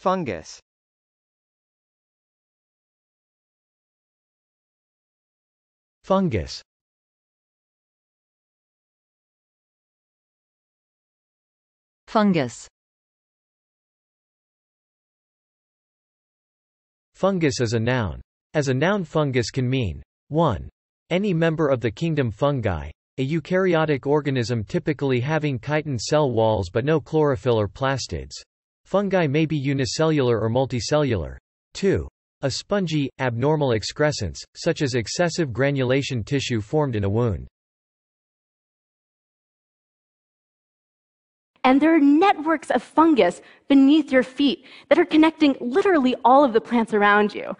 Fungus Fungus Fungus Fungus is a noun. As a noun fungus can mean 1. Any member of the kingdom fungi, a eukaryotic organism typically having chitin cell walls but no chlorophyll or plastids. Fungi may be unicellular or multicellular. 2. A spongy, abnormal excrescence, such as excessive granulation tissue formed in a wound. And there are networks of fungus beneath your feet that are connecting literally all of the plants around you.